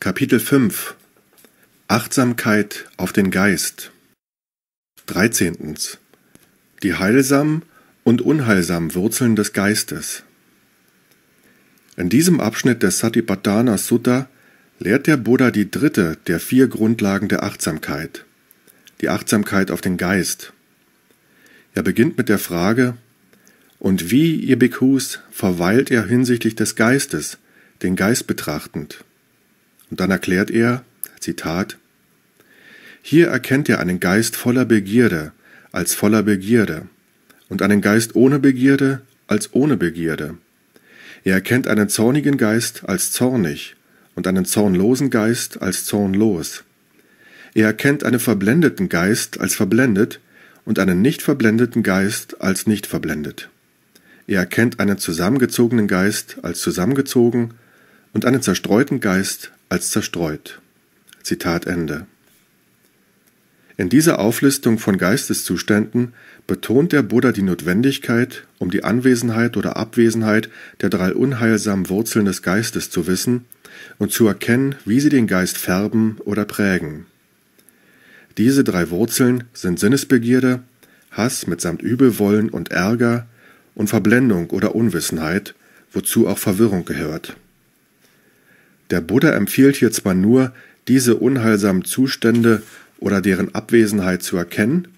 Kapitel 5 Achtsamkeit auf den Geist 13. Die heilsamen und unheilsamen Wurzeln des Geistes In diesem Abschnitt des Satipatthana Sutta lehrt der Buddha die dritte der vier Grundlagen der Achtsamkeit, die Achtsamkeit auf den Geist. Er beginnt mit der Frage, und wie, ihr Bhikkhus, verweilt er hinsichtlich des Geistes, den Geist betrachtend? Und dann erklärt er, Zitat, Hier erkennt ihr einen Geist voller Begierde als voller Begierde und einen Geist ohne Begierde als ohne Begierde. Ihr erkennt einen zornigen Geist als zornig und einen zornlosen Geist als zornlos. Ihr erkennt einen verblendeten Geist als verblendet und einen nicht verblendeten Geist als nicht verblendet. Ihr erkennt einen zusammengezogenen Geist als zusammengezogen und einen zerstreuten Geist als zerstreut. Zitat Ende. In dieser Auflistung von Geisteszuständen betont der Buddha die Notwendigkeit, um die Anwesenheit oder Abwesenheit der drei unheilsamen Wurzeln des Geistes zu wissen und zu erkennen, wie sie den Geist färben oder prägen. Diese drei Wurzeln sind Sinnesbegierde, Hass mitsamt Übelwollen und Ärger und Verblendung oder Unwissenheit, wozu auch Verwirrung gehört. Der Buddha empfiehlt hier zwar nur, diese unheilsamen Zustände oder deren Abwesenheit zu erkennen,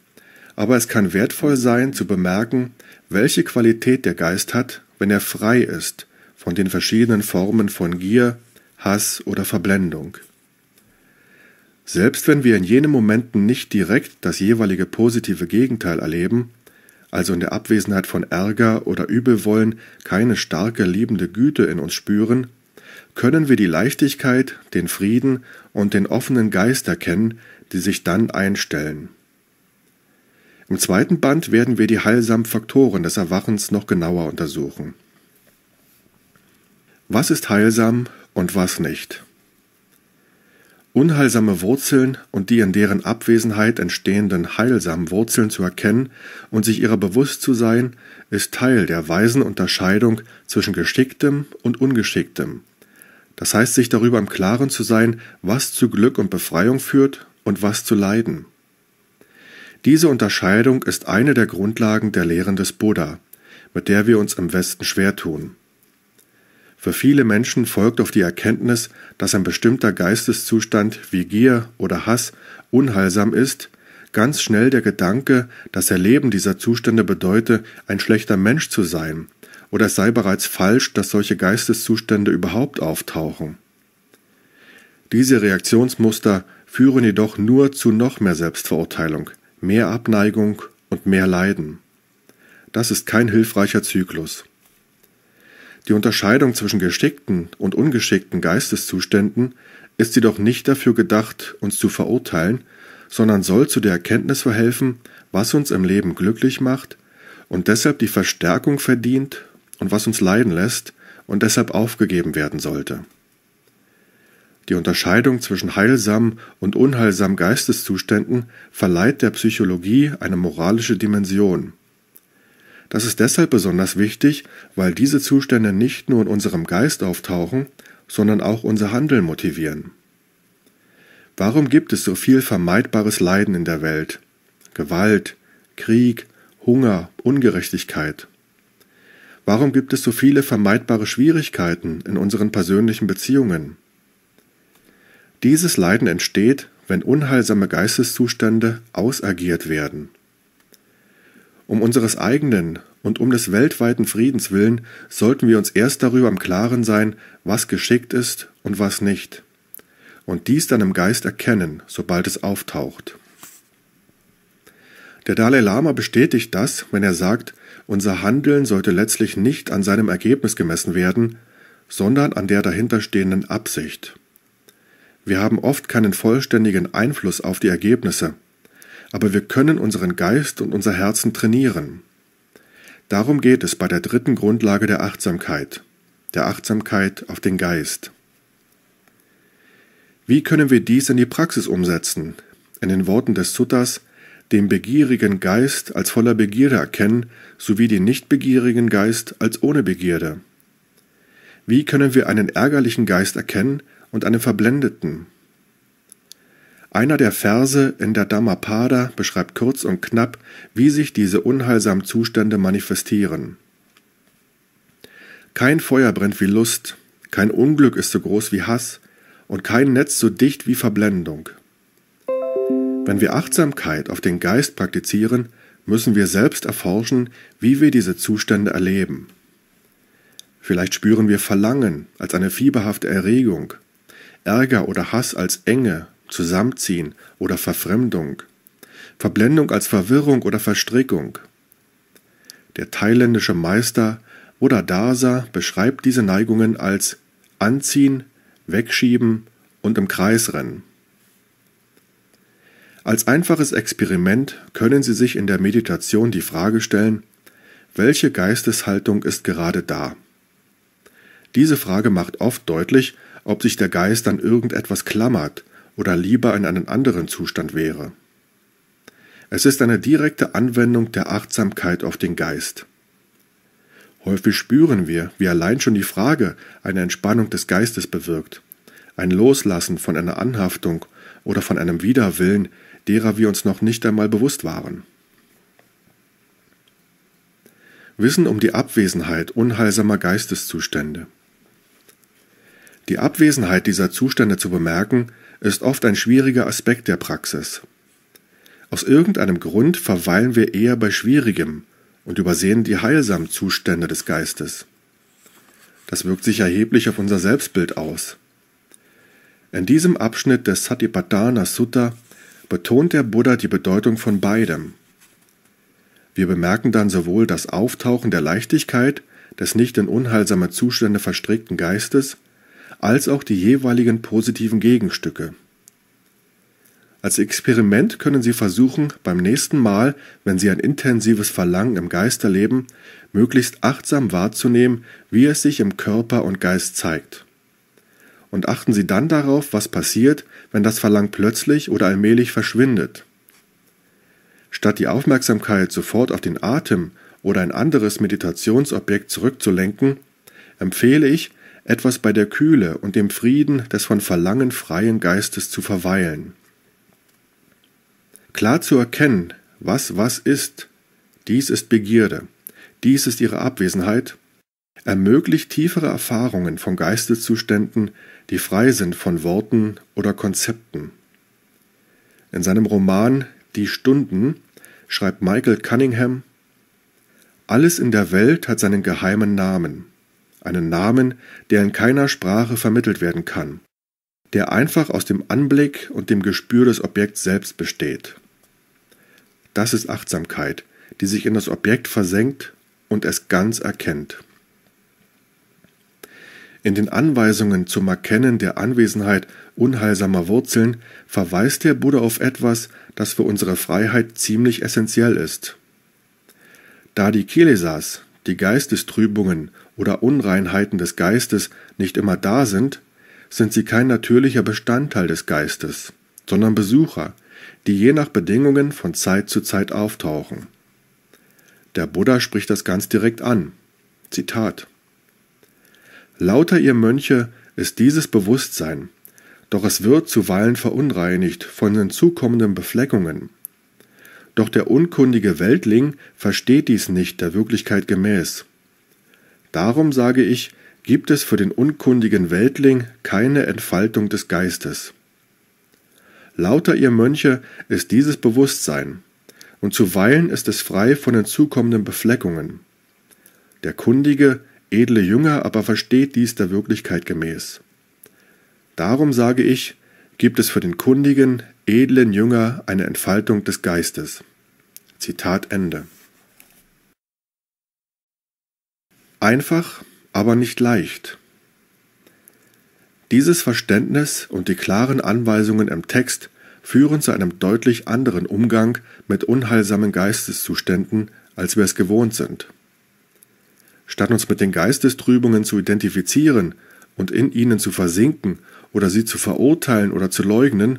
aber es kann wertvoll sein zu bemerken, welche Qualität der Geist hat, wenn er frei ist von den verschiedenen Formen von Gier, Hass oder Verblendung. Selbst wenn wir in jenen Momenten nicht direkt das jeweilige positive Gegenteil erleben, also in der Abwesenheit von Ärger oder Übelwollen keine starke liebende Güte in uns spüren, können wir die Leichtigkeit, den Frieden und den offenen Geist erkennen, die sich dann einstellen. Im zweiten Band werden wir die heilsamen Faktoren des Erwachens noch genauer untersuchen. Was ist heilsam und was nicht? Unheilsame Wurzeln und die in deren Abwesenheit entstehenden heilsamen Wurzeln zu erkennen und sich ihrer bewusst zu sein, ist Teil der weisen Unterscheidung zwischen geschicktem und ungeschicktem das heißt, sich darüber im Klaren zu sein, was zu Glück und Befreiung führt und was zu Leiden. Diese Unterscheidung ist eine der Grundlagen der Lehren des Buddha, mit der wir uns im Westen schwer tun. Für viele Menschen folgt auf die Erkenntnis, dass ein bestimmter Geisteszustand wie Gier oder Hass unheilsam ist, ganz schnell der Gedanke, dass Erleben dieser Zustände bedeute, ein schlechter Mensch zu sein oder es sei bereits falsch, dass solche Geisteszustände überhaupt auftauchen. Diese Reaktionsmuster führen jedoch nur zu noch mehr Selbstverurteilung, mehr Abneigung und mehr Leiden. Das ist kein hilfreicher Zyklus. Die Unterscheidung zwischen geschickten und ungeschickten Geisteszuständen ist jedoch nicht dafür gedacht, uns zu verurteilen, sondern soll zu der Erkenntnis verhelfen, was uns im Leben glücklich macht und deshalb die Verstärkung verdient und was uns leiden lässt und deshalb aufgegeben werden sollte. Die Unterscheidung zwischen heilsamen und unheilsamen Geisteszuständen verleiht der Psychologie eine moralische Dimension. Das ist deshalb besonders wichtig, weil diese Zustände nicht nur in unserem Geist auftauchen, sondern auch unser Handeln motivieren. Warum gibt es so viel vermeidbares Leiden in der Welt? Gewalt, Krieg, Hunger, Ungerechtigkeit. Warum gibt es so viele vermeidbare Schwierigkeiten in unseren persönlichen Beziehungen? Dieses Leiden entsteht, wenn unheilsame Geisteszustände ausagiert werden. Um unseres eigenen und um des weltweiten Friedens willen sollten wir uns erst darüber im Klaren sein, was geschickt ist und was nicht, und dies dann im Geist erkennen, sobald es auftaucht. Der Dalai Lama bestätigt das, wenn er sagt, unser Handeln sollte letztlich nicht an seinem Ergebnis gemessen werden, sondern an der dahinterstehenden Absicht. Wir haben oft keinen vollständigen Einfluss auf die Ergebnisse, aber wir können unseren Geist und unser Herzen trainieren. Darum geht es bei der dritten Grundlage der Achtsamkeit, der Achtsamkeit auf den Geist. Wie können wir dies in die Praxis umsetzen? In den Worten des Suttas den begierigen Geist als voller Begierde erkennen, sowie den nicht begierigen Geist als ohne Begierde? Wie können wir einen ärgerlichen Geist erkennen und einen verblendeten? Einer der Verse in der Dhammapada beschreibt kurz und knapp, wie sich diese unheilsamen Zustände manifestieren. Kein Feuer brennt wie Lust, kein Unglück ist so groß wie Hass und kein Netz so dicht wie Verblendung. Wenn wir Achtsamkeit auf den Geist praktizieren, müssen wir selbst erforschen, wie wir diese Zustände erleben. Vielleicht spüren wir Verlangen als eine fieberhafte Erregung, Ärger oder Hass als Enge, Zusammenziehen oder Verfremdung, Verblendung als Verwirrung oder Verstrickung. Der thailändische Meister Buddha Dasa beschreibt diese Neigungen als Anziehen, Wegschieben und im Kreis rennen. Als einfaches Experiment können Sie sich in der Meditation die Frage stellen, welche Geisteshaltung ist gerade da? Diese Frage macht oft deutlich, ob sich der Geist an irgendetwas klammert oder lieber in einen anderen Zustand wäre. Es ist eine direkte Anwendung der Achtsamkeit auf den Geist. Häufig spüren wir, wie allein schon die Frage eine Entspannung des Geistes bewirkt, ein Loslassen von einer Anhaftung oder von einem Widerwillen, derer wir uns noch nicht einmal bewusst waren. Wissen um die Abwesenheit unheilsamer Geisteszustände. Die Abwesenheit dieser Zustände zu bemerken, ist oft ein schwieriger Aspekt der Praxis. Aus irgendeinem Grund verweilen wir eher bei Schwierigem und übersehen die heilsamen Zustände des Geistes. Das wirkt sich erheblich auf unser Selbstbild aus. In diesem Abschnitt des Satipatthana Sutta betont der Buddha die Bedeutung von beidem. Wir bemerken dann sowohl das Auftauchen der Leichtigkeit des nicht in unheilsame Zustände verstrickten Geistes, als auch die jeweiligen positiven Gegenstücke. Als Experiment können Sie versuchen, beim nächsten Mal, wenn Sie ein intensives Verlangen im Geist erleben, möglichst achtsam wahrzunehmen, wie es sich im Körper und Geist zeigt und achten Sie dann darauf, was passiert, wenn das Verlangen plötzlich oder allmählich verschwindet. Statt die Aufmerksamkeit sofort auf den Atem oder ein anderes Meditationsobjekt zurückzulenken, empfehle ich, etwas bei der Kühle und dem Frieden des von Verlangen freien Geistes zu verweilen. Klar zu erkennen, was was ist, dies ist Begierde, dies ist ihre Abwesenheit, ermöglicht tiefere Erfahrungen von Geisteszuständen, die frei sind von Worten oder Konzepten. In seinem Roman Die Stunden schreibt Michael Cunningham Alles in der Welt hat seinen geheimen Namen, einen Namen, der in keiner Sprache vermittelt werden kann, der einfach aus dem Anblick und dem Gespür des Objekts selbst besteht. Das ist Achtsamkeit, die sich in das Objekt versenkt und es ganz erkennt. In den Anweisungen zum Erkennen der Anwesenheit unheilsamer Wurzeln verweist der Buddha auf etwas, das für unsere Freiheit ziemlich essentiell ist. Da die Kelesas, die Geistestrübungen oder Unreinheiten des Geistes nicht immer da sind, sind sie kein natürlicher Bestandteil des Geistes, sondern Besucher, die je nach Bedingungen von Zeit zu Zeit auftauchen. Der Buddha spricht das ganz direkt an. Zitat Lauter ihr Mönche ist dieses Bewusstsein, doch es wird zuweilen verunreinigt von den zukommenden Befleckungen. Doch der unkundige Weltling versteht dies nicht der Wirklichkeit gemäß. Darum sage ich, gibt es für den unkundigen Weltling keine Entfaltung des Geistes. Lauter ihr Mönche ist dieses Bewusstsein, und zuweilen ist es frei von den zukommenden Befleckungen. Der Kundige edle Jünger aber versteht dies der Wirklichkeit gemäß. Darum sage ich, gibt es für den kundigen, edlen Jünger eine Entfaltung des Geistes. Zitat Ende. Einfach, aber nicht leicht. Dieses Verständnis und die klaren Anweisungen im Text führen zu einem deutlich anderen Umgang mit unheilsamen Geisteszuständen, als wir es gewohnt sind. Statt uns mit den Geistestrübungen zu identifizieren und in ihnen zu versinken oder sie zu verurteilen oder zu leugnen,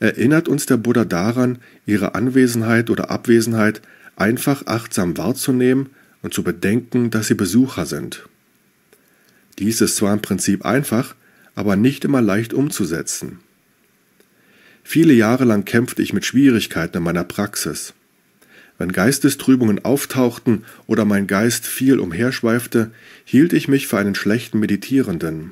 erinnert uns der Buddha daran, ihre Anwesenheit oder Abwesenheit einfach achtsam wahrzunehmen und zu bedenken, dass sie Besucher sind. Dies ist zwar im Prinzip einfach, aber nicht immer leicht umzusetzen. Viele Jahre lang kämpfte ich mit Schwierigkeiten in meiner Praxis. Wenn Geistestrübungen auftauchten oder mein Geist viel umherschweifte, hielt ich mich für einen schlechten Meditierenden.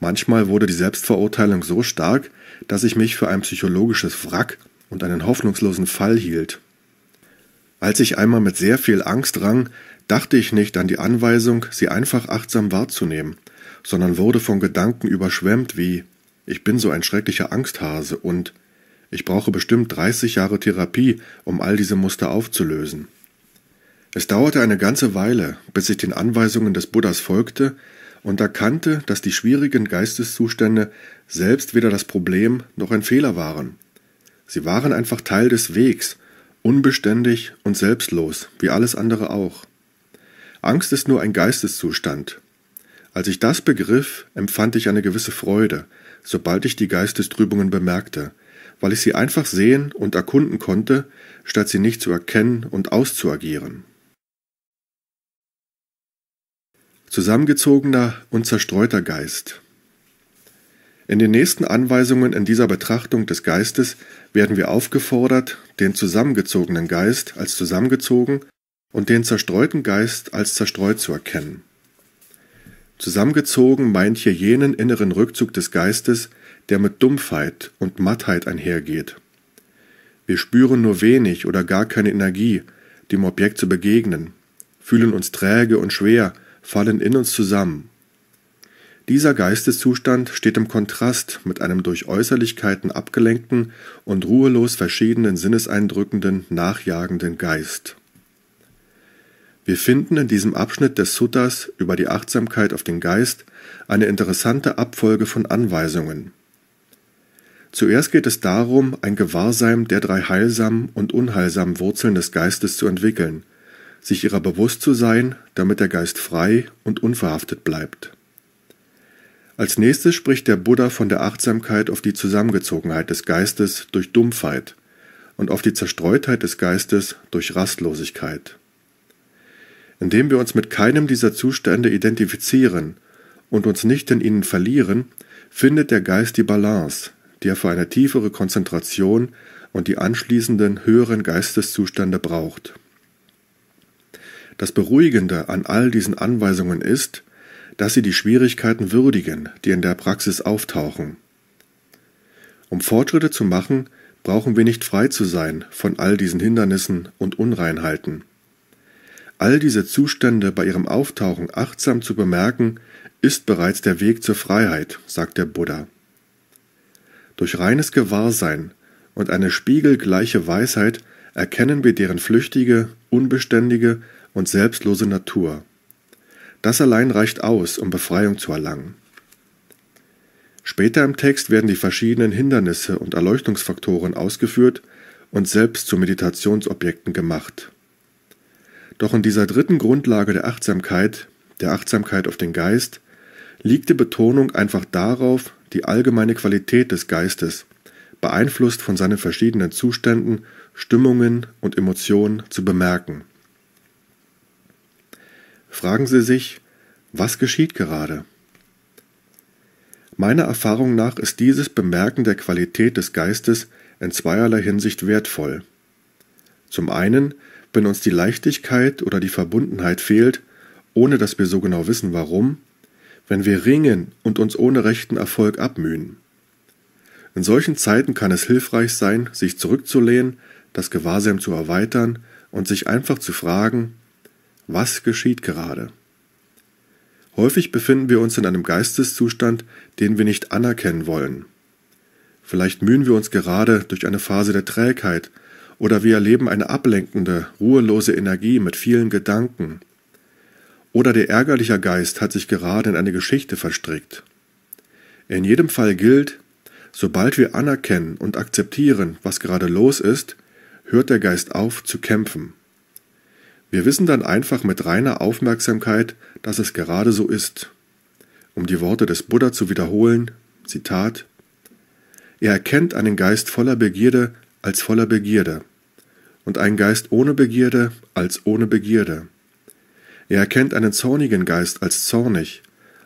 Manchmal wurde die Selbstverurteilung so stark, dass ich mich für ein psychologisches Wrack und einen hoffnungslosen Fall hielt. Als ich einmal mit sehr viel Angst rang, dachte ich nicht an die Anweisung, sie einfach achtsam wahrzunehmen, sondern wurde von Gedanken überschwemmt wie ich bin so ein schrecklicher Angsthase und ich brauche bestimmt 30 Jahre Therapie, um all diese Muster aufzulösen. Es dauerte eine ganze Weile, bis ich den Anweisungen des Buddhas folgte und erkannte, dass die schwierigen Geisteszustände selbst weder das Problem noch ein Fehler waren. Sie waren einfach Teil des Wegs, unbeständig und selbstlos, wie alles andere auch. Angst ist nur ein Geisteszustand. Als ich das begriff, empfand ich eine gewisse Freude, sobald ich die Geistestrübungen bemerkte, weil ich sie einfach sehen und erkunden konnte, statt sie nicht zu erkennen und auszuagieren. Zusammengezogener und zerstreuter Geist. In den nächsten Anweisungen in dieser Betrachtung des Geistes werden wir aufgefordert, den zusammengezogenen Geist als zusammengezogen und den zerstreuten Geist als zerstreut zu erkennen. Zusammengezogen meint hier jenen inneren Rückzug des Geistes, der mit Dumpfheit und Mattheit einhergeht. Wir spüren nur wenig oder gar keine Energie, dem Objekt zu begegnen, fühlen uns träge und schwer, fallen in uns zusammen. Dieser Geisteszustand steht im Kontrast mit einem durch Äußerlichkeiten abgelenkten und ruhelos verschiedenen sinneseindrückenden, nachjagenden Geist. Wir finden in diesem Abschnitt des Suttas über die Achtsamkeit auf den Geist eine interessante Abfolge von Anweisungen, Zuerst geht es darum, ein Gewahrsein der drei heilsamen und unheilsamen Wurzeln des Geistes zu entwickeln, sich ihrer bewusst zu sein, damit der Geist frei und unverhaftet bleibt. Als nächstes spricht der Buddha von der Achtsamkeit auf die Zusammengezogenheit des Geistes durch Dumpfheit und auf die Zerstreutheit des Geistes durch Rastlosigkeit. Indem wir uns mit keinem dieser Zustände identifizieren und uns nicht in ihnen verlieren, findet der Geist die Balance, er für eine tiefere Konzentration und die anschließenden höheren Geisteszustände braucht. Das Beruhigende an all diesen Anweisungen ist, dass sie die Schwierigkeiten würdigen, die in der Praxis auftauchen. Um Fortschritte zu machen, brauchen wir nicht frei zu sein von all diesen Hindernissen und Unreinheiten. All diese Zustände bei ihrem Auftauchen achtsam zu bemerken, ist bereits der Weg zur Freiheit, sagt der Buddha. Durch reines Gewahrsein und eine spiegelgleiche Weisheit erkennen wir deren flüchtige, unbeständige und selbstlose Natur. Das allein reicht aus, um Befreiung zu erlangen. Später im Text werden die verschiedenen Hindernisse und Erleuchtungsfaktoren ausgeführt und selbst zu Meditationsobjekten gemacht. Doch in dieser dritten Grundlage der Achtsamkeit, der Achtsamkeit auf den Geist, liegt die Betonung einfach darauf, die allgemeine Qualität des Geistes, beeinflusst von seinen verschiedenen Zuständen, Stimmungen und Emotionen, zu bemerken. Fragen Sie sich, was geschieht gerade? Meiner Erfahrung nach ist dieses Bemerken der Qualität des Geistes in zweierlei Hinsicht wertvoll. Zum einen, wenn uns die Leichtigkeit oder die Verbundenheit fehlt, ohne dass wir so genau wissen warum, wenn wir ringen und uns ohne rechten Erfolg abmühen. In solchen Zeiten kann es hilfreich sein, sich zurückzulehnen, das Gewahrsam zu erweitern und sich einfach zu fragen, was geschieht gerade? Häufig befinden wir uns in einem Geisteszustand, den wir nicht anerkennen wollen. Vielleicht mühen wir uns gerade durch eine Phase der Trägheit oder wir erleben eine ablenkende, ruhelose Energie mit vielen Gedanken, oder der ärgerliche Geist hat sich gerade in eine Geschichte verstrickt. In jedem Fall gilt, sobald wir anerkennen und akzeptieren, was gerade los ist, hört der Geist auf zu kämpfen. Wir wissen dann einfach mit reiner Aufmerksamkeit, dass es gerade so ist. Um die Worte des Buddha zu wiederholen, Zitat, er erkennt einen Geist voller Begierde als voller Begierde und einen Geist ohne Begierde als ohne Begierde. Er erkennt einen zornigen Geist als zornig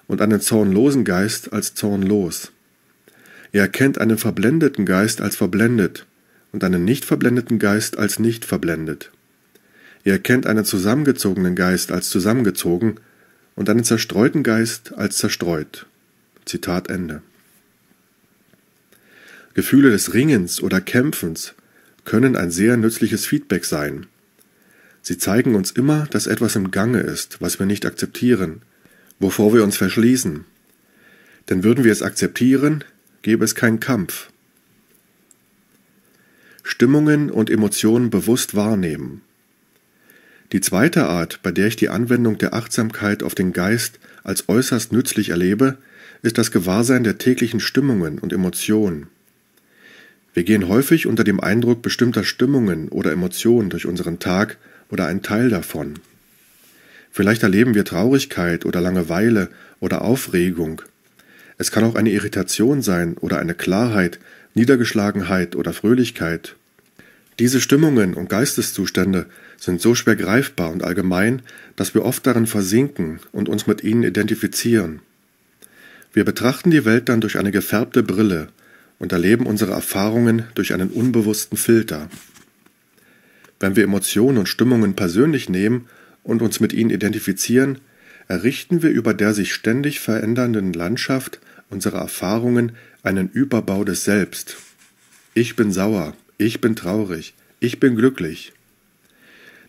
und einen zornlosen Geist als zornlos. Er erkennt einen verblendeten Geist als verblendet und einen nicht verblendeten Geist als nicht verblendet. Er erkennt einen zusammengezogenen Geist als zusammengezogen und einen zerstreuten Geist als zerstreut. Zitat Ende. Gefühle des Ringens oder Kämpfens können ein sehr nützliches Feedback sein, Sie zeigen uns immer, dass etwas im Gange ist, was wir nicht akzeptieren, wovor wir uns verschließen. Denn würden wir es akzeptieren, gäbe es keinen Kampf. Stimmungen und Emotionen bewusst wahrnehmen. Die zweite Art, bei der ich die Anwendung der Achtsamkeit auf den Geist als äußerst nützlich erlebe, ist das Gewahrsein der täglichen Stimmungen und Emotionen. Wir gehen häufig unter dem Eindruck bestimmter Stimmungen oder Emotionen durch unseren Tag oder ein Teil davon. Vielleicht erleben wir Traurigkeit oder Langeweile oder Aufregung. Es kann auch eine Irritation sein oder eine Klarheit, Niedergeschlagenheit oder Fröhlichkeit. Diese Stimmungen und Geisteszustände sind so schwer greifbar und allgemein, dass wir oft darin versinken und uns mit ihnen identifizieren. Wir betrachten die Welt dann durch eine gefärbte Brille und erleben unsere Erfahrungen durch einen unbewussten Filter. Wenn wir Emotionen und Stimmungen persönlich nehmen und uns mit ihnen identifizieren, errichten wir über der sich ständig verändernden Landschaft unserer Erfahrungen einen Überbau des Selbst. Ich bin sauer, ich bin traurig, ich bin glücklich.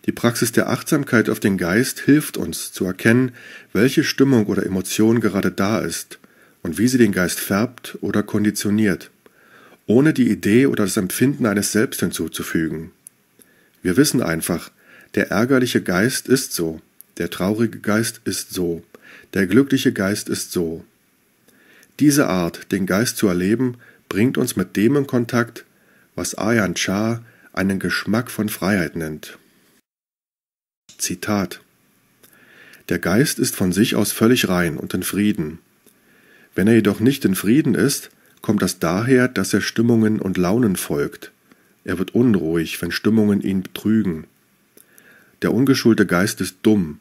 Die Praxis der Achtsamkeit auf den Geist hilft uns zu erkennen, welche Stimmung oder Emotion gerade da ist und wie sie den Geist färbt oder konditioniert, ohne die Idee oder das Empfinden eines Selbst hinzuzufügen. Wir wissen einfach, der ärgerliche Geist ist so, der traurige Geist ist so, der glückliche Geist ist so. Diese Art, den Geist zu erleben, bringt uns mit dem in Kontakt, was Ayan Shah einen Geschmack von Freiheit nennt. Zitat Der Geist ist von sich aus völlig rein und in Frieden. Wenn er jedoch nicht in Frieden ist, kommt das daher, dass er Stimmungen und Launen folgt. Er wird unruhig, wenn Stimmungen ihn betrügen. Der ungeschulte Geist ist dumm,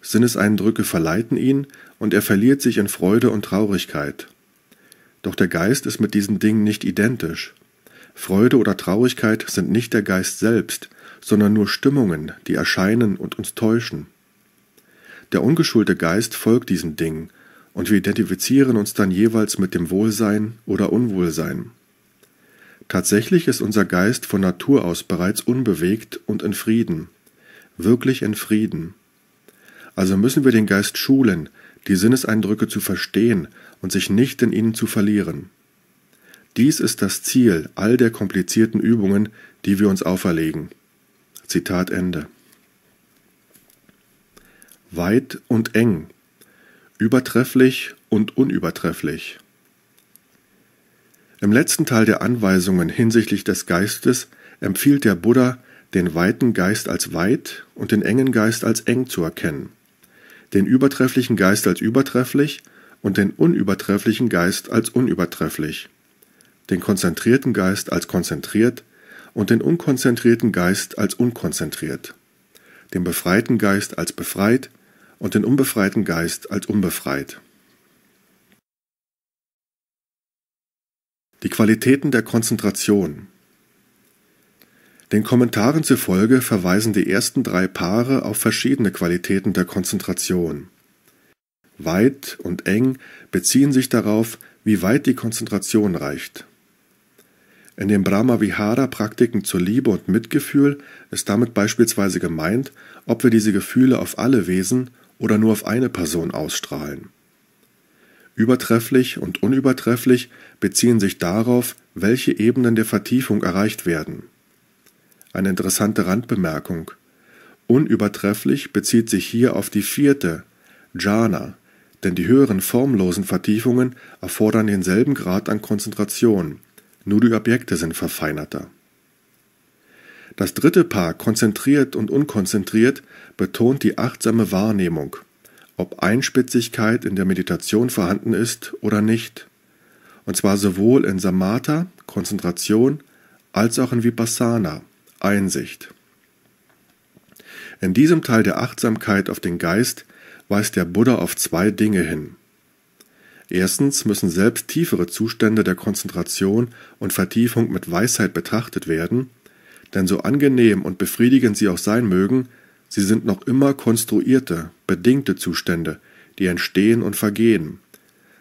Sinneseindrücke verleiten ihn, und er verliert sich in Freude und Traurigkeit. Doch der Geist ist mit diesen Dingen nicht identisch. Freude oder Traurigkeit sind nicht der Geist selbst, sondern nur Stimmungen, die erscheinen und uns täuschen. Der ungeschulte Geist folgt diesen Dingen, und wir identifizieren uns dann jeweils mit dem Wohlsein oder Unwohlsein. Tatsächlich ist unser Geist von Natur aus bereits unbewegt und in Frieden, wirklich in Frieden. Also müssen wir den Geist schulen, die Sinneseindrücke zu verstehen und sich nicht in ihnen zu verlieren. Dies ist das Ziel all der komplizierten Übungen, die wir uns auferlegen. Zitat Ende. Weit und eng, übertrefflich und unübertrefflich. Im letzten Teil der Anweisungen hinsichtlich des Geistes empfiehlt der Buddha, den weiten Geist als weit und den engen Geist als eng zu erkennen, den übertrefflichen Geist als übertrefflich und den unübertrefflichen Geist als unübertrefflich, den konzentrierten Geist als konzentriert und den unkonzentrierten Geist als unkonzentriert, den befreiten Geist als befreit und den unbefreiten Geist als unbefreit. Die Qualitäten der Konzentration. Den Kommentaren zufolge verweisen die ersten drei Paare auf verschiedene Qualitäten der Konzentration. Weit und eng beziehen sich darauf, wie weit die Konzentration reicht. In den Brahma-Vihara-Praktiken zur Liebe und Mitgefühl ist damit beispielsweise gemeint, ob wir diese Gefühle auf alle Wesen oder nur auf eine Person ausstrahlen. Übertrefflich und unübertrefflich beziehen sich darauf, welche Ebenen der Vertiefung erreicht werden. Eine interessante Randbemerkung. Unübertrefflich bezieht sich hier auf die vierte, Jhana, denn die höheren formlosen Vertiefungen erfordern denselben Grad an Konzentration, nur die Objekte sind verfeinerter. Das dritte Paar, konzentriert und unkonzentriert, betont die achtsame Wahrnehmung, ob Einspitzigkeit in der Meditation vorhanden ist oder nicht und zwar sowohl in Samatha, Konzentration, als auch in Vipassana, Einsicht. In diesem Teil der Achtsamkeit auf den Geist weist der Buddha auf zwei Dinge hin. Erstens müssen selbst tiefere Zustände der Konzentration und Vertiefung mit Weisheit betrachtet werden, denn so angenehm und befriedigend sie auch sein mögen, sie sind noch immer konstruierte, bedingte Zustände, die entstehen und vergehen.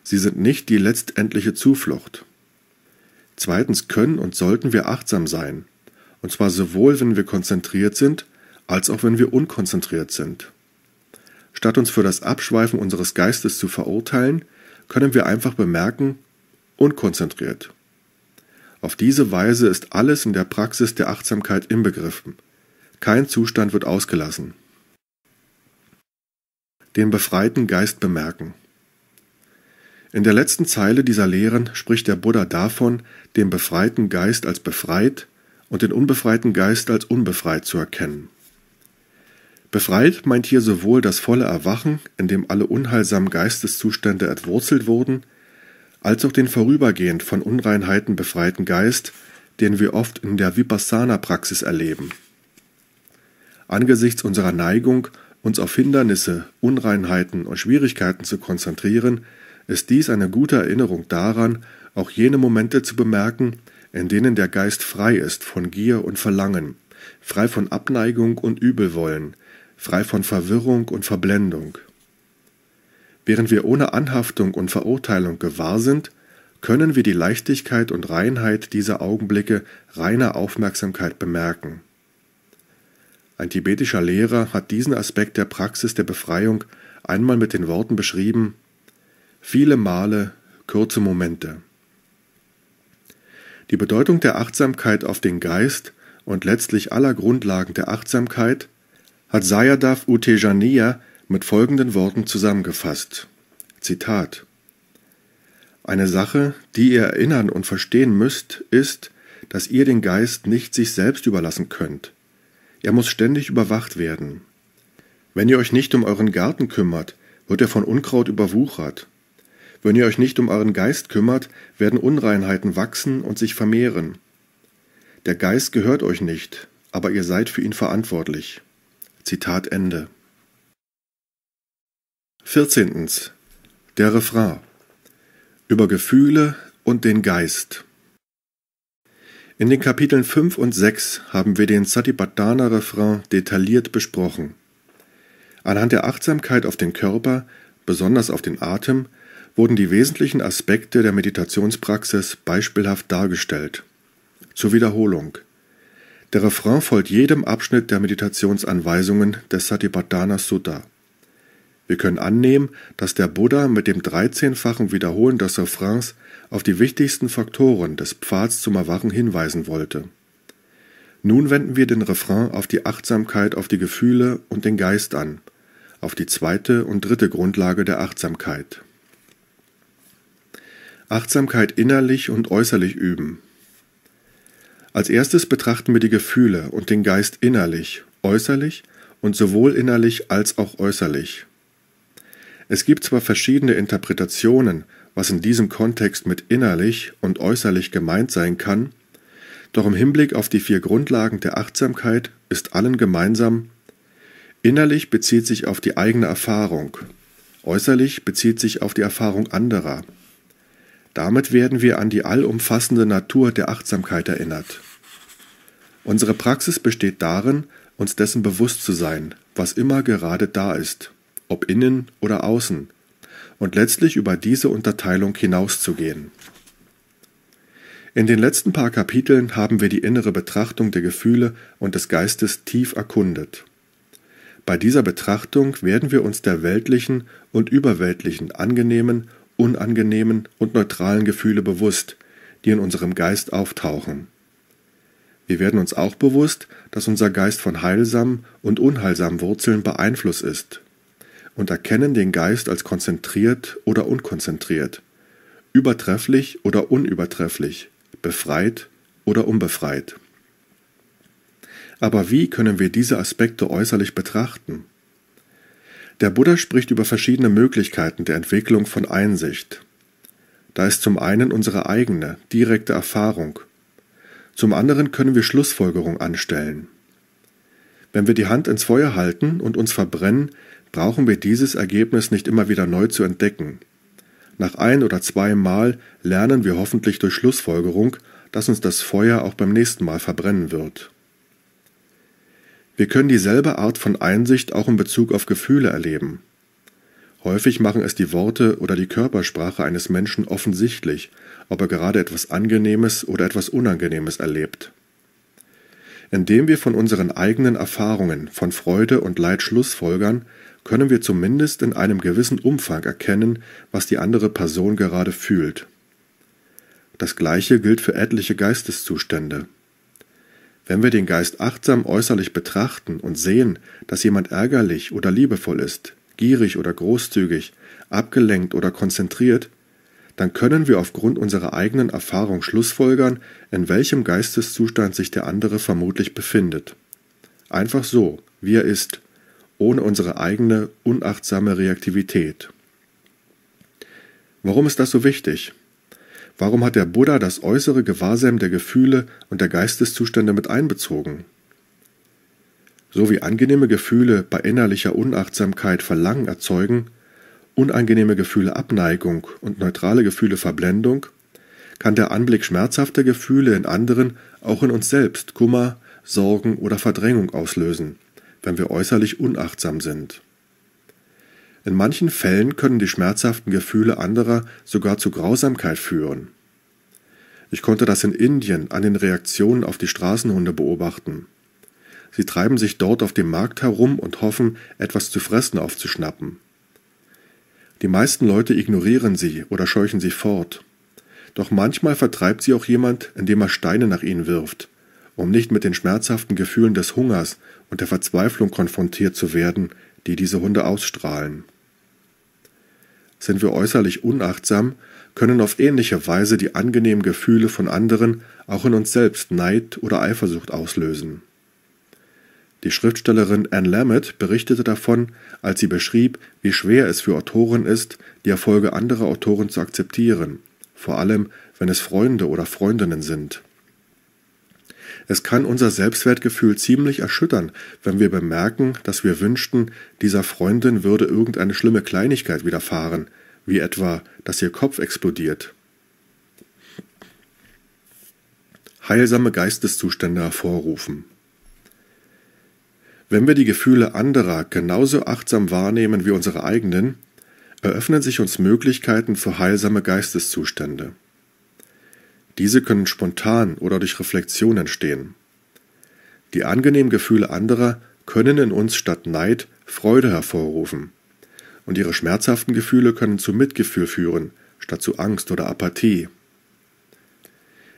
Sie sind nicht die letztendliche Zuflucht. Zweitens können und sollten wir achtsam sein, und zwar sowohl wenn wir konzentriert sind, als auch wenn wir unkonzentriert sind. Statt uns für das Abschweifen unseres Geistes zu verurteilen, können wir einfach bemerken, unkonzentriert. Auf diese Weise ist alles in der Praxis der Achtsamkeit inbegriffen. Kein Zustand wird ausgelassen. Den befreiten Geist bemerken. In der letzten Zeile dieser Lehren spricht der Buddha davon, den befreiten Geist als befreit und den unbefreiten Geist als unbefreit zu erkennen. Befreit meint hier sowohl das volle Erwachen, in dem alle unheilsamen Geisteszustände entwurzelt wurden, als auch den vorübergehend von Unreinheiten befreiten Geist, den wir oft in der Vipassana-Praxis erleben. Angesichts unserer Neigung, uns auf Hindernisse, Unreinheiten und Schwierigkeiten zu konzentrieren, ist dies eine gute Erinnerung daran, auch jene Momente zu bemerken, in denen der Geist frei ist von Gier und Verlangen, frei von Abneigung und Übelwollen, frei von Verwirrung und Verblendung. Während wir ohne Anhaftung und Verurteilung gewahr sind, können wir die Leichtigkeit und Reinheit dieser Augenblicke reiner Aufmerksamkeit bemerken. Ein tibetischer Lehrer hat diesen Aspekt der Praxis der Befreiung einmal mit den Worten beschrieben viele Male kurze Momente. Die Bedeutung der Achtsamkeit auf den Geist und letztlich aller Grundlagen der Achtsamkeit hat Sayadaw Utejaniya mit folgenden Worten zusammengefasst. Zitat Eine Sache, die ihr erinnern und verstehen müsst, ist, dass ihr den Geist nicht sich selbst überlassen könnt. Er muss ständig überwacht werden. Wenn ihr euch nicht um euren Garten kümmert, wird er von Unkraut überwuchert. Wenn ihr euch nicht um euren Geist kümmert, werden Unreinheiten wachsen und sich vermehren. Der Geist gehört euch nicht, aber ihr seid für ihn verantwortlich. Zitat Ende. 14. Der Refrain über Gefühle und den Geist. In den Kapiteln 5 und 6 haben wir den Satipatthana-Refrain detailliert besprochen. Anhand der Achtsamkeit auf den Körper, besonders auf den Atem, wurden die wesentlichen Aspekte der Meditationspraxis beispielhaft dargestellt. Zur Wiederholung. Der Refrain folgt jedem Abschnitt der Meditationsanweisungen des Satipatthana Sutta. Wir können annehmen, dass der Buddha mit dem dreizehnfachen Wiederholen des Refrains auf die wichtigsten Faktoren des Pfads zum Erwachen hinweisen wollte. Nun wenden wir den Refrain auf die Achtsamkeit auf die Gefühle und den Geist an, auf die zweite und dritte Grundlage der Achtsamkeit. Achtsamkeit innerlich und äußerlich üben. Als erstes betrachten wir die Gefühle und den Geist innerlich, äußerlich und sowohl innerlich als auch äußerlich. Es gibt zwar verschiedene Interpretationen, was in diesem Kontext mit innerlich und äußerlich gemeint sein kann, doch im Hinblick auf die vier Grundlagen der Achtsamkeit ist allen gemeinsam, innerlich bezieht sich auf die eigene Erfahrung, äußerlich bezieht sich auf die Erfahrung anderer damit werden wir an die allumfassende Natur der Achtsamkeit erinnert. Unsere Praxis besteht darin, uns dessen bewusst zu sein, was immer gerade da ist, ob innen oder außen, und letztlich über diese Unterteilung hinauszugehen. In den letzten paar Kapiteln haben wir die innere Betrachtung der Gefühle und des Geistes tief erkundet. Bei dieser Betrachtung werden wir uns der weltlichen und überweltlichen, angenehmen unangenehmen und neutralen Gefühle bewusst, die in unserem Geist auftauchen. Wir werden uns auch bewusst, dass unser Geist von heilsamen und unheilsamen Wurzeln beeinflusst ist und erkennen den Geist als konzentriert oder unkonzentriert, übertrefflich oder unübertrefflich, befreit oder unbefreit. Aber wie können wir diese Aspekte äußerlich betrachten? Der Buddha spricht über verschiedene Möglichkeiten der Entwicklung von Einsicht. Da ist zum einen unsere eigene, direkte Erfahrung. Zum anderen können wir Schlussfolgerung anstellen. Wenn wir die Hand ins Feuer halten und uns verbrennen, brauchen wir dieses Ergebnis nicht immer wieder neu zu entdecken. Nach ein oder zwei Mal lernen wir hoffentlich durch Schlussfolgerung, dass uns das Feuer auch beim nächsten Mal verbrennen wird. Wir können dieselbe Art von Einsicht auch in Bezug auf Gefühle erleben. Häufig machen es die Worte oder die Körpersprache eines Menschen offensichtlich, ob er gerade etwas Angenehmes oder etwas Unangenehmes erlebt. Indem wir von unseren eigenen Erfahrungen von Freude und Leid schlussfolgern, können wir zumindest in einem gewissen Umfang erkennen, was die andere Person gerade fühlt. Das gleiche gilt für etliche Geisteszustände. Wenn wir den Geist achtsam äußerlich betrachten und sehen, dass jemand ärgerlich oder liebevoll ist, gierig oder großzügig, abgelenkt oder konzentriert, dann können wir aufgrund unserer eigenen Erfahrung schlussfolgern, in welchem Geisteszustand sich der andere vermutlich befindet. Einfach so, wie er ist, ohne unsere eigene unachtsame Reaktivität. Warum ist das so wichtig? Warum hat der Buddha das äußere Gewahrsam der Gefühle und der Geisteszustände mit einbezogen? So wie angenehme Gefühle bei innerlicher Unachtsamkeit Verlangen erzeugen, unangenehme Gefühle Abneigung und neutrale Gefühle Verblendung, kann der Anblick schmerzhafter Gefühle in anderen auch in uns selbst Kummer, Sorgen oder Verdrängung auslösen, wenn wir äußerlich unachtsam sind. In manchen Fällen können die schmerzhaften Gefühle anderer sogar zu Grausamkeit führen. Ich konnte das in Indien an den Reaktionen auf die Straßenhunde beobachten. Sie treiben sich dort auf dem Markt herum und hoffen, etwas zu fressen aufzuschnappen. Die meisten Leute ignorieren sie oder scheuchen sie fort. Doch manchmal vertreibt sie auch jemand, indem er Steine nach ihnen wirft, um nicht mit den schmerzhaften Gefühlen des Hungers und der Verzweiflung konfrontiert zu werden, die diese Hunde ausstrahlen. Sind wir äußerlich unachtsam, können auf ähnliche Weise die angenehmen Gefühle von anderen auch in uns selbst Neid oder Eifersucht auslösen. Die Schriftstellerin Anne Lamott berichtete davon, als sie beschrieb, wie schwer es für Autoren ist, die Erfolge anderer Autoren zu akzeptieren, vor allem wenn es Freunde oder Freundinnen sind. Es kann unser Selbstwertgefühl ziemlich erschüttern, wenn wir bemerken, dass wir wünschten, dieser Freundin würde irgendeine schlimme Kleinigkeit widerfahren, wie etwa, dass ihr Kopf explodiert. Heilsame Geisteszustände hervorrufen. Wenn wir die Gefühle anderer genauso achtsam wahrnehmen wie unsere eigenen, eröffnen sich uns Möglichkeiten für heilsame Geisteszustände. Diese können spontan oder durch Reflexion entstehen. Die angenehmen Gefühle anderer können in uns statt Neid Freude hervorrufen. Und ihre schmerzhaften Gefühle können zu Mitgefühl führen, statt zu Angst oder Apathie.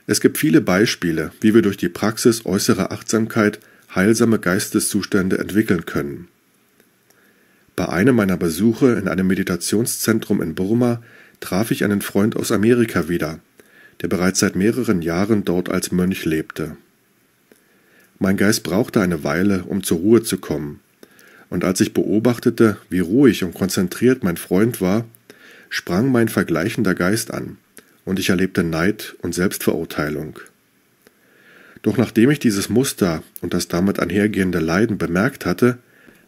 Es gibt viele Beispiele, wie wir durch die Praxis äußerer Achtsamkeit heilsame Geisteszustände entwickeln können. Bei einem meiner Besuche in einem Meditationszentrum in Burma traf ich einen Freund aus Amerika wieder, der bereits seit mehreren Jahren dort als Mönch lebte. Mein Geist brauchte eine Weile, um zur Ruhe zu kommen, und als ich beobachtete, wie ruhig und konzentriert mein Freund war, sprang mein vergleichender Geist an, und ich erlebte Neid und Selbstverurteilung. Doch nachdem ich dieses Muster und das damit einhergehende Leiden bemerkt hatte,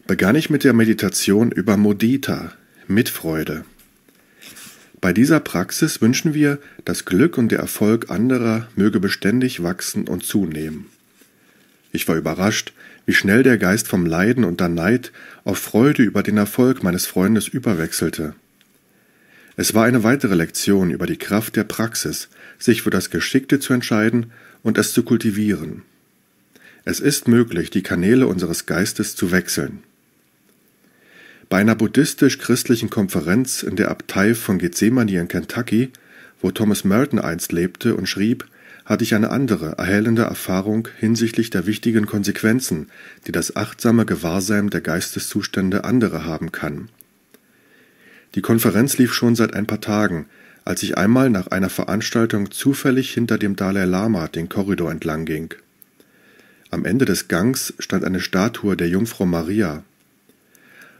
begann ich mit der Meditation über Modita, Mitfreude. Bei dieser Praxis wünschen wir, das Glück und der Erfolg anderer möge beständig wachsen und zunehmen. Ich war überrascht, wie schnell der Geist vom Leiden und der Neid auf Freude über den Erfolg meines Freundes überwechselte. Es war eine weitere Lektion über die Kraft der Praxis, sich für das Geschickte zu entscheiden und es zu kultivieren. Es ist möglich, die Kanäle unseres Geistes zu wechseln. Bei einer buddhistisch-christlichen Konferenz in der Abtei von Gethsemane in Kentucky, wo Thomas Merton einst lebte und schrieb, hatte ich eine andere, erhellende Erfahrung hinsichtlich der wichtigen Konsequenzen, die das achtsame Gewahrsein der Geisteszustände anderer haben kann. Die Konferenz lief schon seit ein paar Tagen, als ich einmal nach einer Veranstaltung zufällig hinter dem Dalai Lama den Korridor entlang ging. Am Ende des Gangs stand eine Statue der Jungfrau Maria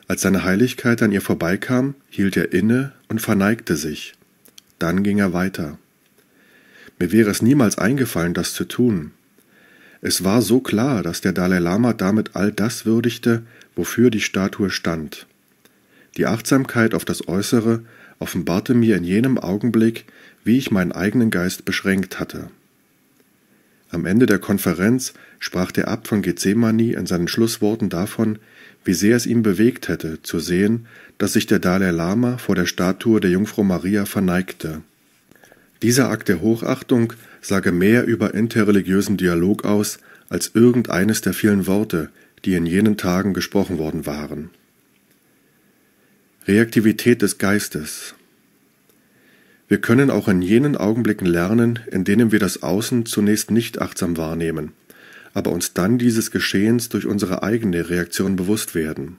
als seine Heiligkeit an ihr vorbeikam, hielt er inne und verneigte sich. Dann ging er weiter. Mir wäre es niemals eingefallen, das zu tun. Es war so klar, dass der Dalai Lama damit all das würdigte, wofür die Statue stand. Die Achtsamkeit auf das Äußere offenbarte mir in jenem Augenblick, wie ich meinen eigenen Geist beschränkt hatte. Am Ende der Konferenz sprach der Abt von Gethsemane in seinen Schlussworten davon, wie sehr es ihn bewegt hätte, zu sehen, dass sich der Dalai Lama vor der Statue der Jungfrau Maria verneigte. Dieser Akt der Hochachtung sage mehr über interreligiösen Dialog aus als irgendeines der vielen Worte, die in jenen Tagen gesprochen worden waren. Reaktivität des Geistes Wir können auch in jenen Augenblicken lernen, in denen wir das Außen zunächst nicht achtsam wahrnehmen – aber uns dann dieses Geschehens durch unsere eigene Reaktion bewusst werden.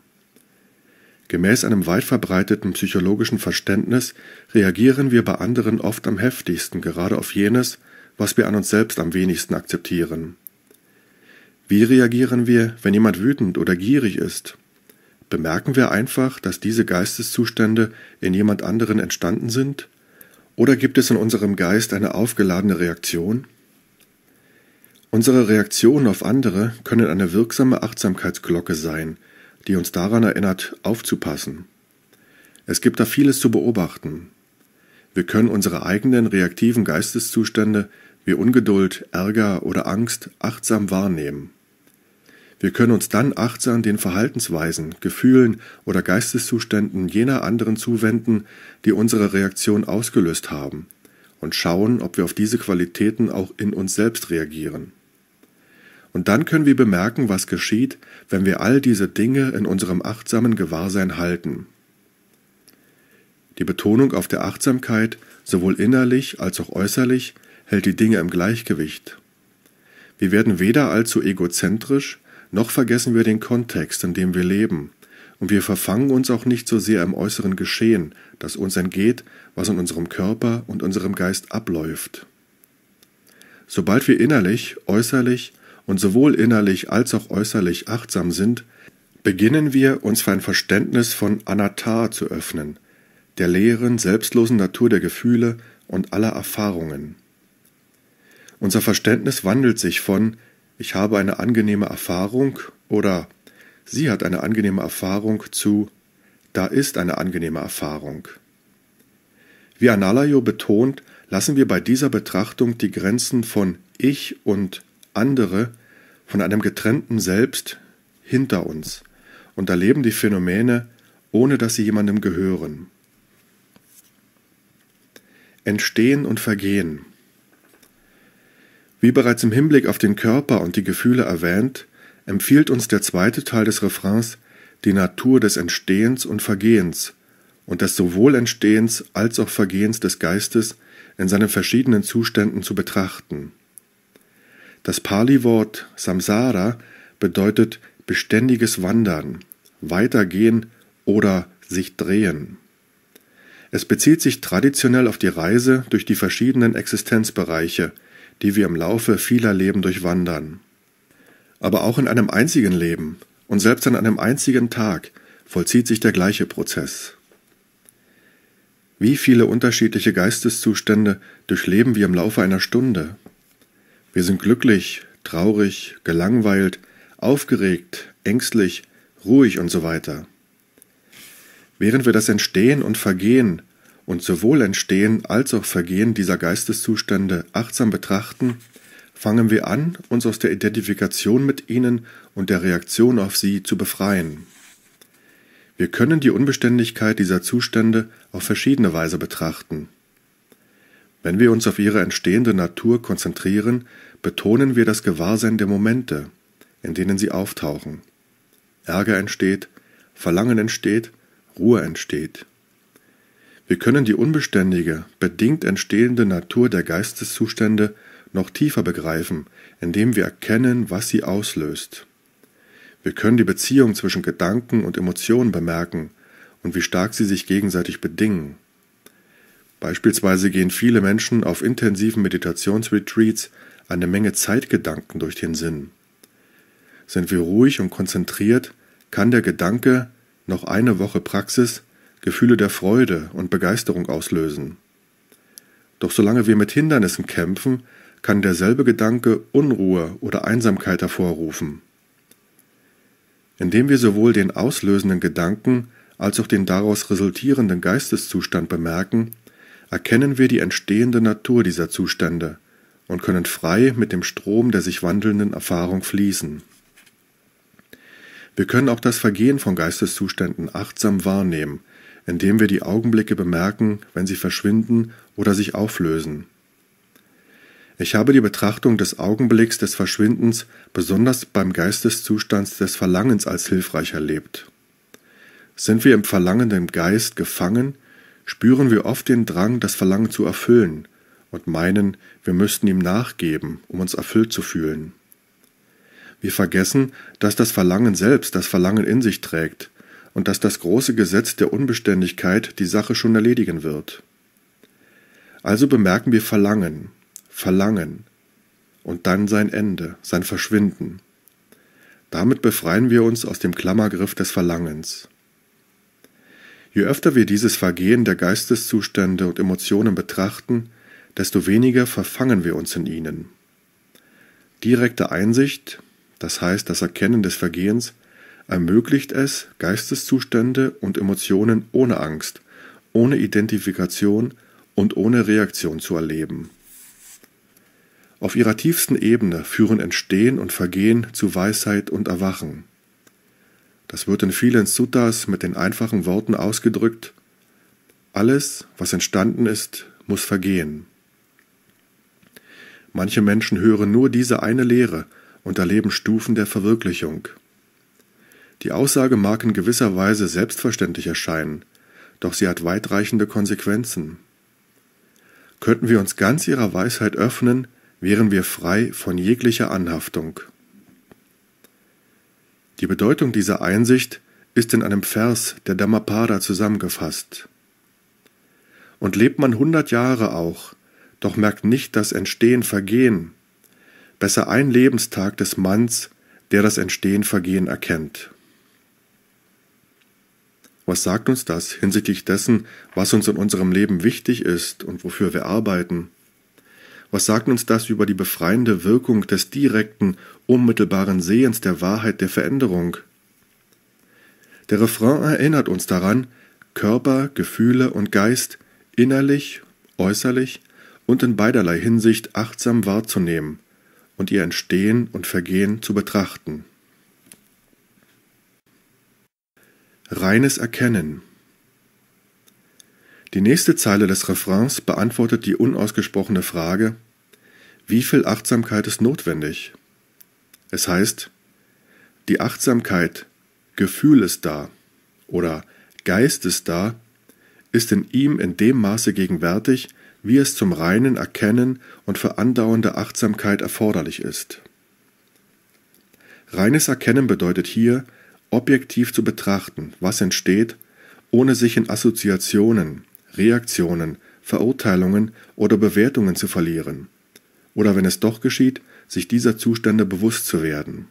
Gemäß einem weit verbreiteten psychologischen Verständnis reagieren wir bei anderen oft am heftigsten gerade auf jenes, was wir an uns selbst am wenigsten akzeptieren. Wie reagieren wir, wenn jemand wütend oder gierig ist? Bemerken wir einfach, dass diese Geisteszustände in jemand anderen entstanden sind? Oder gibt es in unserem Geist eine aufgeladene Reaktion? Unsere Reaktionen auf andere können eine wirksame Achtsamkeitsglocke sein, die uns daran erinnert, aufzupassen. Es gibt da vieles zu beobachten. Wir können unsere eigenen reaktiven Geisteszustände wie Ungeduld, Ärger oder Angst achtsam wahrnehmen. Wir können uns dann achtsam den Verhaltensweisen, Gefühlen oder Geisteszuständen jener anderen zuwenden, die unsere Reaktion ausgelöst haben, und schauen, ob wir auf diese Qualitäten auch in uns selbst reagieren. Und dann können wir bemerken, was geschieht, wenn wir all diese Dinge in unserem achtsamen Gewahrsein halten. Die Betonung auf der Achtsamkeit, sowohl innerlich als auch äußerlich, hält die Dinge im Gleichgewicht. Wir werden weder allzu egozentrisch, noch vergessen wir den Kontext, in dem wir leben, und wir verfangen uns auch nicht so sehr im äußeren Geschehen, das uns entgeht, was in unserem Körper und unserem Geist abläuft. Sobald wir innerlich, äußerlich und sowohl innerlich als auch äußerlich achtsam sind, beginnen wir uns für ein Verständnis von Anatta zu öffnen, der leeren, selbstlosen Natur der Gefühle und aller Erfahrungen. Unser Verständnis wandelt sich von ich habe eine angenehme Erfahrung oder sie hat eine angenehme Erfahrung zu da ist eine angenehme Erfahrung. Wie Analayo betont, lassen wir bei dieser Betrachtung die Grenzen von Ich und andere von einem getrennten Selbst hinter uns und erleben die Phänomene, ohne dass sie jemandem gehören. Entstehen und Vergehen. Wie bereits im Hinblick auf den Körper und die Gefühle erwähnt, empfiehlt uns der zweite Teil des Refrains die Natur des Entstehens und Vergehens und des sowohl Entstehens als auch Vergehens des Geistes in seinen verschiedenen Zuständen zu betrachten. Das Pali-Wort Samsara bedeutet beständiges Wandern, Weitergehen oder sich drehen. Es bezieht sich traditionell auf die Reise durch die verschiedenen Existenzbereiche, die wir im Laufe vieler Leben durchwandern. Aber auch in einem einzigen Leben und selbst an einem einzigen Tag vollzieht sich der gleiche Prozess. Wie viele unterschiedliche Geisteszustände durchleben wir im Laufe einer Stunde? Wir sind glücklich, traurig, gelangweilt, aufgeregt, ängstlich, ruhig und so weiter. Während wir das Entstehen und Vergehen und sowohl Entstehen als auch Vergehen dieser Geisteszustände achtsam betrachten, fangen wir an, uns aus der Identifikation mit ihnen und der Reaktion auf sie zu befreien. Wir können die Unbeständigkeit dieser Zustände auf verschiedene Weise betrachten. Wenn wir uns auf ihre entstehende Natur konzentrieren, betonen wir das Gewahrsein der Momente, in denen sie auftauchen. Ärger entsteht, Verlangen entsteht, Ruhe entsteht. Wir können die unbeständige, bedingt entstehende Natur der Geisteszustände noch tiefer begreifen, indem wir erkennen, was sie auslöst. Wir können die Beziehung zwischen Gedanken und Emotionen bemerken und wie stark sie sich gegenseitig bedingen. Beispielsweise gehen viele Menschen auf intensiven Meditationsretreats eine Menge Zeitgedanken durch den Sinn. Sind wir ruhig und konzentriert, kann der Gedanke noch eine Woche Praxis Gefühle der Freude und Begeisterung auslösen. Doch solange wir mit Hindernissen kämpfen, kann derselbe Gedanke Unruhe oder Einsamkeit hervorrufen. Indem wir sowohl den auslösenden Gedanken als auch den daraus resultierenden Geisteszustand bemerken, erkennen wir die entstehende Natur dieser Zustände und können frei mit dem Strom der sich wandelnden Erfahrung fließen. Wir können auch das Vergehen von Geisteszuständen achtsam wahrnehmen, indem wir die Augenblicke bemerken, wenn sie verschwinden oder sich auflösen. Ich habe die Betrachtung des Augenblicks des Verschwindens besonders beim Geisteszustand des Verlangens als hilfreich erlebt. Sind wir im verlangenden Geist gefangen, spüren wir oft den Drang, das Verlangen zu erfüllen und meinen, wir müssten ihm nachgeben, um uns erfüllt zu fühlen. Wir vergessen, dass das Verlangen selbst das Verlangen in sich trägt und dass das große Gesetz der Unbeständigkeit die Sache schon erledigen wird. Also bemerken wir Verlangen, Verlangen und dann sein Ende, sein Verschwinden. Damit befreien wir uns aus dem Klammergriff des Verlangens. Je öfter wir dieses Vergehen der Geisteszustände und Emotionen betrachten, desto weniger verfangen wir uns in ihnen. Direkte Einsicht, das heißt das Erkennen des Vergehens, ermöglicht es, Geisteszustände und Emotionen ohne Angst, ohne Identifikation und ohne Reaktion zu erleben. Auf ihrer tiefsten Ebene führen Entstehen und Vergehen zu Weisheit und Erwachen das wird in vielen Suttas mit den einfachen Worten ausgedrückt, alles, was entstanden ist, muss vergehen. Manche Menschen hören nur diese eine Lehre und erleben Stufen der Verwirklichung. Die Aussage mag in gewisser Weise selbstverständlich erscheinen, doch sie hat weitreichende Konsequenzen. Könnten wir uns ganz ihrer Weisheit öffnen, wären wir frei von jeglicher Anhaftung. Die Bedeutung dieser Einsicht ist in einem Vers der Dhammapada zusammengefasst. Und lebt man hundert Jahre auch, doch merkt nicht das Entstehen Vergehen, besser ein Lebenstag des Manns, der das Entstehen Vergehen erkennt. Was sagt uns das hinsichtlich dessen, was uns in unserem Leben wichtig ist und wofür wir arbeiten? Was sagt uns das über die befreiende Wirkung des direkten, unmittelbaren Sehens der Wahrheit der Veränderung? Der Refrain erinnert uns daran, Körper, Gefühle und Geist innerlich, äußerlich und in beiderlei Hinsicht achtsam wahrzunehmen und ihr Entstehen und Vergehen zu betrachten. Reines Erkennen Die nächste Zeile des Refrains beantwortet die unausgesprochene Frage wie viel Achtsamkeit ist notwendig? Es heißt, die Achtsamkeit, Gefühl ist da oder Geist ist da, ist in ihm in dem Maße gegenwärtig, wie es zum reinen Erkennen und für andauernde Achtsamkeit erforderlich ist. Reines Erkennen bedeutet hier, objektiv zu betrachten, was entsteht, ohne sich in Assoziationen, Reaktionen, Verurteilungen oder Bewertungen zu verlieren oder wenn es doch geschieht, sich dieser Zustände bewusst zu werden.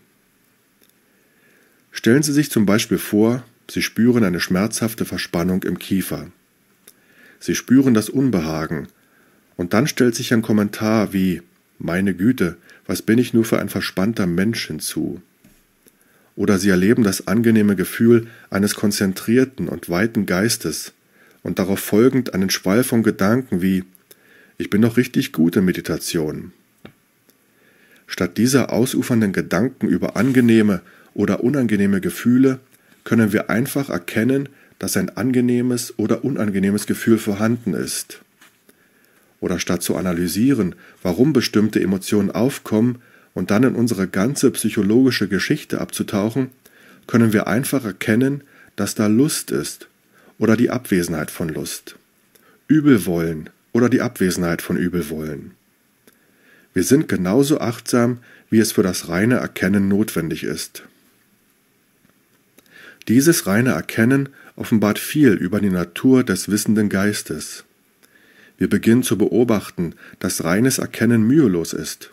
Stellen Sie sich zum Beispiel vor, Sie spüren eine schmerzhafte Verspannung im Kiefer. Sie spüren das Unbehagen, und dann stellt sich ein Kommentar wie Meine Güte, was bin ich nur für ein verspannter Mensch hinzu. Oder Sie erleben das angenehme Gefühl eines konzentrierten und weiten Geistes und darauf folgend einen Schwall von Gedanken wie ich bin doch richtig gut in Meditation. Statt dieser ausufernden Gedanken über angenehme oder unangenehme Gefühle können wir einfach erkennen, dass ein angenehmes oder unangenehmes Gefühl vorhanden ist. Oder statt zu analysieren, warum bestimmte Emotionen aufkommen und dann in unsere ganze psychologische Geschichte abzutauchen, können wir einfach erkennen, dass da Lust ist oder die Abwesenheit von Lust. Übelwollen, oder die Abwesenheit von Übelwollen. Wir sind genauso achtsam, wie es für das reine Erkennen notwendig ist. Dieses reine Erkennen offenbart viel über die Natur des wissenden Geistes. Wir beginnen zu beobachten, dass reines Erkennen mühelos ist.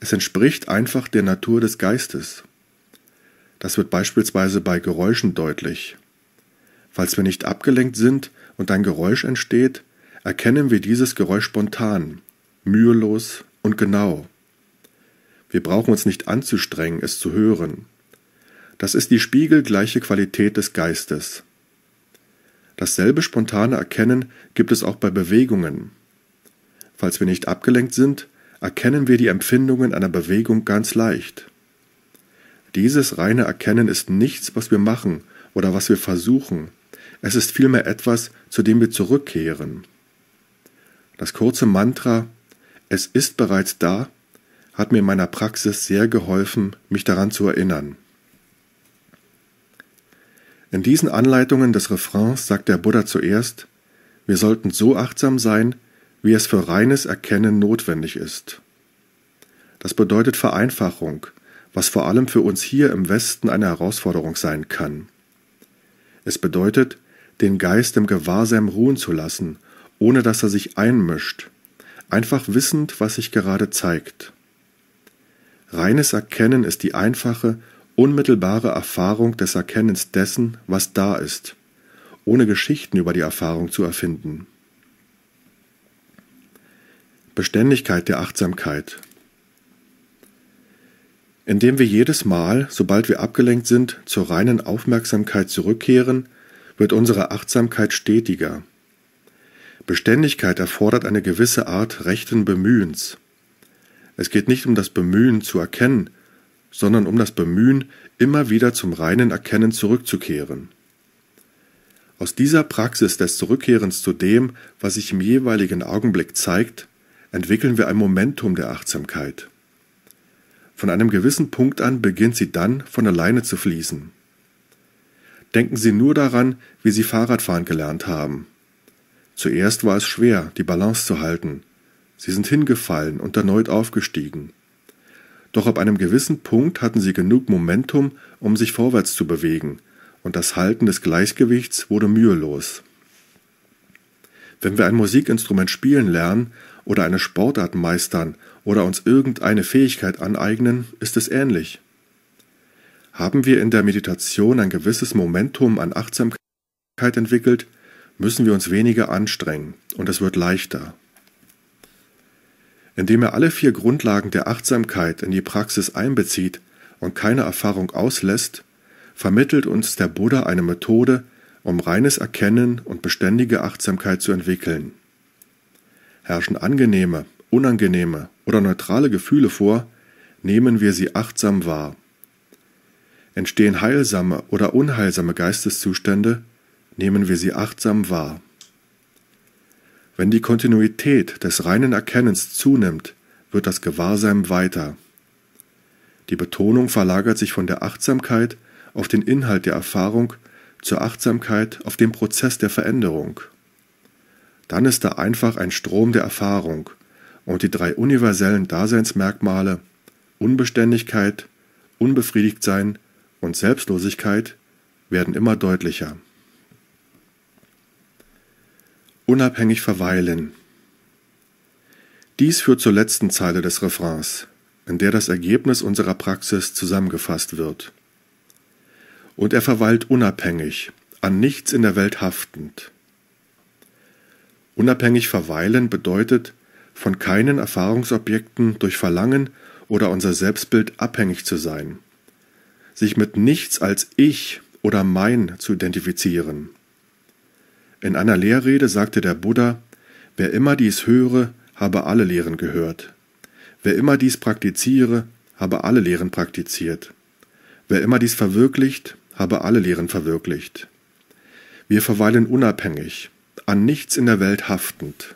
Es entspricht einfach der Natur des Geistes. Das wird beispielsweise bei Geräuschen deutlich. Falls wir nicht abgelenkt sind und ein Geräusch entsteht, erkennen wir dieses Geräusch spontan, mühelos und genau. Wir brauchen uns nicht anzustrengen, es zu hören. Das ist die spiegelgleiche Qualität des Geistes. Dasselbe spontane Erkennen gibt es auch bei Bewegungen. Falls wir nicht abgelenkt sind, erkennen wir die Empfindungen einer Bewegung ganz leicht. Dieses reine Erkennen ist nichts, was wir machen oder was wir versuchen. Es ist vielmehr etwas, zu dem wir zurückkehren. Das kurze Mantra Es ist bereits da hat mir in meiner Praxis sehr geholfen, mich daran zu erinnern. In diesen Anleitungen des Refrains sagt der Buddha zuerst, wir sollten so achtsam sein, wie es für reines Erkennen notwendig ist. Das bedeutet Vereinfachung, was vor allem für uns hier im Westen eine Herausforderung sein kann. Es bedeutet, den Geist im Gewahrsam ruhen zu lassen ohne dass er sich einmischt, einfach wissend, was sich gerade zeigt. Reines Erkennen ist die einfache, unmittelbare Erfahrung des Erkennens dessen, was da ist, ohne Geschichten über die Erfahrung zu erfinden. Beständigkeit der Achtsamkeit. Indem wir jedes Mal, sobald wir abgelenkt sind, zur reinen Aufmerksamkeit zurückkehren, wird unsere Achtsamkeit stetiger, Beständigkeit erfordert eine gewisse Art rechten Bemühens. Es geht nicht um das Bemühen zu erkennen, sondern um das Bemühen, immer wieder zum reinen Erkennen zurückzukehren. Aus dieser Praxis des Zurückkehrens zu dem, was sich im jeweiligen Augenblick zeigt, entwickeln wir ein Momentum der Achtsamkeit. Von einem gewissen Punkt an beginnt sie dann von alleine zu fließen. Denken Sie nur daran, wie Sie Fahrradfahren gelernt haben. Zuerst war es schwer, die Balance zu halten. Sie sind hingefallen und erneut aufgestiegen. Doch ab einem gewissen Punkt hatten sie genug Momentum, um sich vorwärts zu bewegen, und das Halten des Gleichgewichts wurde mühelos. Wenn wir ein Musikinstrument spielen lernen oder eine Sportart meistern oder uns irgendeine Fähigkeit aneignen, ist es ähnlich. Haben wir in der Meditation ein gewisses Momentum an Achtsamkeit entwickelt, müssen wir uns weniger anstrengen und es wird leichter. Indem er alle vier Grundlagen der Achtsamkeit in die Praxis einbezieht und keine Erfahrung auslässt, vermittelt uns der Buddha eine Methode, um reines Erkennen und beständige Achtsamkeit zu entwickeln. Herrschen angenehme, unangenehme oder neutrale Gefühle vor, nehmen wir sie achtsam wahr. Entstehen heilsame oder unheilsame Geisteszustände, nehmen wir sie achtsam wahr. Wenn die Kontinuität des reinen Erkennens zunimmt, wird das Gewahrsein weiter. Die Betonung verlagert sich von der Achtsamkeit auf den Inhalt der Erfahrung zur Achtsamkeit auf den Prozess der Veränderung. Dann ist da einfach ein Strom der Erfahrung und die drei universellen Daseinsmerkmale Unbeständigkeit, Unbefriedigtsein und Selbstlosigkeit werden immer deutlicher unabhängig verweilen. Dies führt zur letzten Zeile des Refrains, in der das Ergebnis unserer Praxis zusammengefasst wird. Und er verweilt unabhängig, an nichts in der Welt haftend. Unabhängig verweilen bedeutet, von keinen Erfahrungsobjekten durch Verlangen oder unser Selbstbild abhängig zu sein, sich mit nichts als ich oder mein zu identifizieren. In einer Lehrrede sagte der Buddha, wer immer dies höre, habe alle Lehren gehört. Wer immer dies praktiziere, habe alle Lehren praktiziert. Wer immer dies verwirklicht, habe alle Lehren verwirklicht. Wir verweilen unabhängig, an nichts in der Welt haftend,